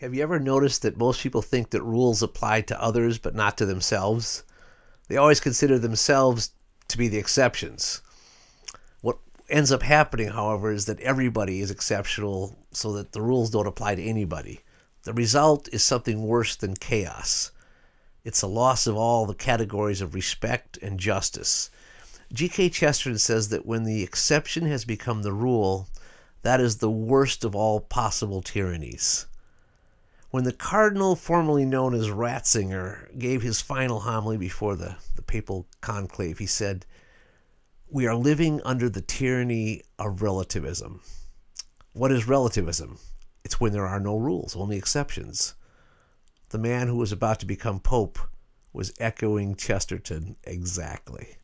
Have you ever noticed that most people think that rules apply to others but not to themselves? They always consider themselves to be the exceptions. What ends up happening, however, is that everybody is exceptional so that the rules don't apply to anybody. The result is something worse than chaos. It's a loss of all the categories of respect and justice. G.K. Chesterton says that when the exception has become the rule, that is the worst of all possible tyrannies. When the cardinal, formerly known as Ratzinger, gave his final homily before the, the papal conclave, he said, We are living under the tyranny of relativism. What is relativism? It's when there are no rules, only exceptions. The man who was about to become pope was echoing Chesterton exactly.